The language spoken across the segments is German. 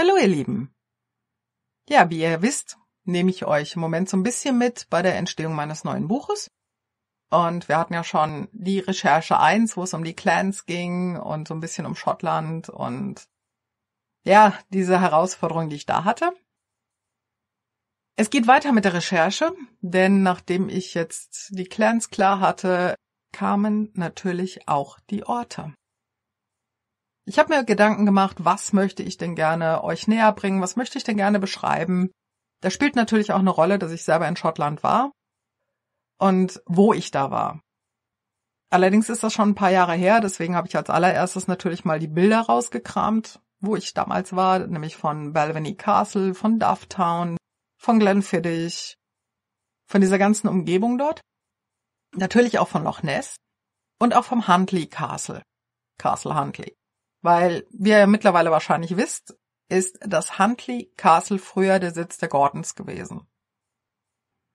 Hallo ihr Lieben. Ja, wie ihr wisst, nehme ich euch im Moment so ein bisschen mit bei der Entstehung meines neuen Buches. Und wir hatten ja schon die Recherche 1, wo es um die Clans ging und so ein bisschen um Schottland und ja, diese Herausforderung, die ich da hatte. Es geht weiter mit der Recherche, denn nachdem ich jetzt die Clans klar hatte, kamen natürlich auch die Orte. Ich habe mir Gedanken gemacht, was möchte ich denn gerne euch näher bringen, was möchte ich denn gerne beschreiben. Da spielt natürlich auch eine Rolle, dass ich selber in Schottland war und wo ich da war. Allerdings ist das schon ein paar Jahre her, deswegen habe ich als allererstes natürlich mal die Bilder rausgekramt, wo ich damals war, nämlich von Balvenie Castle, von Dufftown, von Glenfiddich, von dieser ganzen Umgebung dort. Natürlich auch von Loch Ness und auch vom Huntley Castle. Castle Huntley. Weil, wie ihr mittlerweile wahrscheinlich wisst, ist das Huntley Castle früher der Sitz der Gordons gewesen.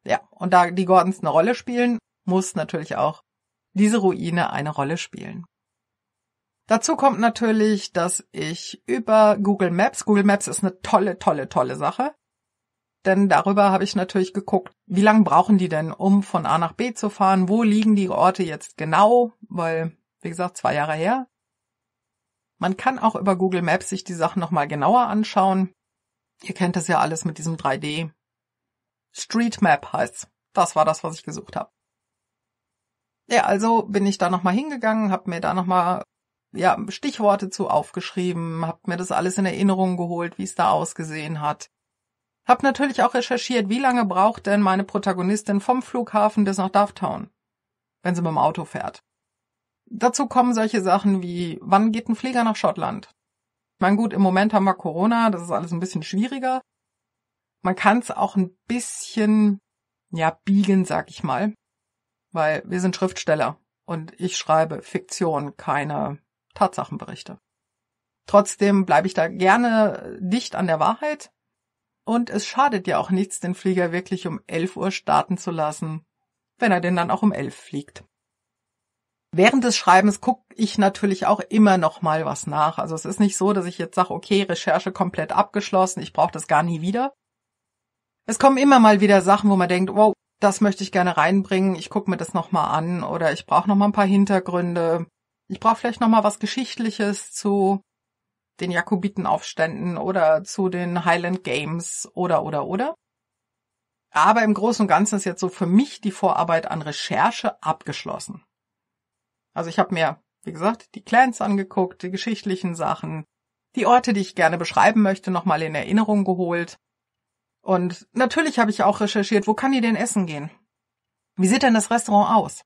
Ja, und da die Gordons eine Rolle spielen, muss natürlich auch diese Ruine eine Rolle spielen. Dazu kommt natürlich, dass ich über Google Maps, Google Maps ist eine tolle, tolle, tolle Sache, denn darüber habe ich natürlich geguckt, wie lange brauchen die denn, um von A nach B zu fahren, wo liegen die Orte jetzt genau, weil, wie gesagt, zwei Jahre her, man kann auch über Google Maps sich die Sachen nochmal genauer anschauen. Ihr kennt das ja alles mit diesem 3D. Street Map heißt's. Das war das, was ich gesucht habe. Ja, also bin ich da nochmal hingegangen, habe mir da nochmal ja, Stichworte zu aufgeschrieben, habe mir das alles in Erinnerung geholt, wie es da ausgesehen hat. Hab natürlich auch recherchiert, wie lange braucht denn meine Protagonistin vom Flughafen bis nach Dovetown, wenn sie mit dem Auto fährt. Dazu kommen solche Sachen wie, wann geht ein Flieger nach Schottland? Ich meine, gut, im Moment haben wir Corona, das ist alles ein bisschen schwieriger. Man kann es auch ein bisschen, ja, biegen, sag ich mal. Weil wir sind Schriftsteller und ich schreibe Fiktion, keine Tatsachenberichte. Trotzdem bleibe ich da gerne dicht an der Wahrheit. Und es schadet ja auch nichts, den Flieger wirklich um 11 Uhr starten zu lassen, wenn er denn dann auch um 11 fliegt. Während des Schreibens gucke ich natürlich auch immer noch mal was nach. Also es ist nicht so, dass ich jetzt sage, okay, Recherche komplett abgeschlossen, ich brauche das gar nie wieder. Es kommen immer mal wieder Sachen, wo man denkt, wow, das möchte ich gerne reinbringen, ich gucke mir das nochmal an oder ich brauche nochmal ein paar Hintergründe. Ich brauche vielleicht nochmal was Geschichtliches zu den Jakobitenaufständen oder zu den Highland Games oder oder oder. Aber im Großen und Ganzen ist jetzt so für mich die Vorarbeit an Recherche abgeschlossen. Also ich habe mir, wie gesagt, die Clans angeguckt, die geschichtlichen Sachen, die Orte, die ich gerne beschreiben möchte, nochmal in Erinnerung geholt. Und natürlich habe ich auch recherchiert, wo kann die denn essen gehen? Wie sieht denn das Restaurant aus?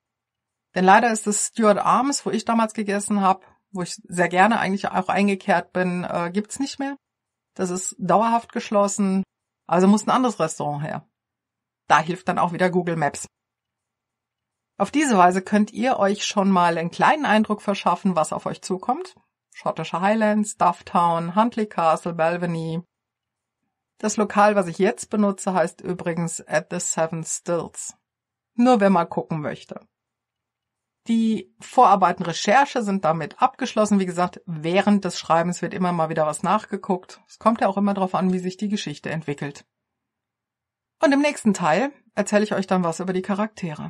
Denn leider ist das Stuart Arms, wo ich damals gegessen habe, wo ich sehr gerne eigentlich auch eingekehrt bin, äh, gibt's nicht mehr. Das ist dauerhaft geschlossen. Also muss ein anderes Restaurant her. Da hilft dann auch wieder Google Maps. Auf diese Weise könnt ihr euch schon mal einen kleinen Eindruck verschaffen, was auf euch zukommt. Schottische Highlands, Dufftown, Huntley Castle, Balvenie. Das Lokal, was ich jetzt benutze, heißt übrigens At the Seven Stills. Nur wer mal gucken möchte. Die Vorarbeiten Recherche sind damit abgeschlossen. Wie gesagt, während des Schreibens wird immer mal wieder was nachgeguckt. Es kommt ja auch immer darauf an, wie sich die Geschichte entwickelt. Und im nächsten Teil erzähle ich euch dann was über die Charaktere.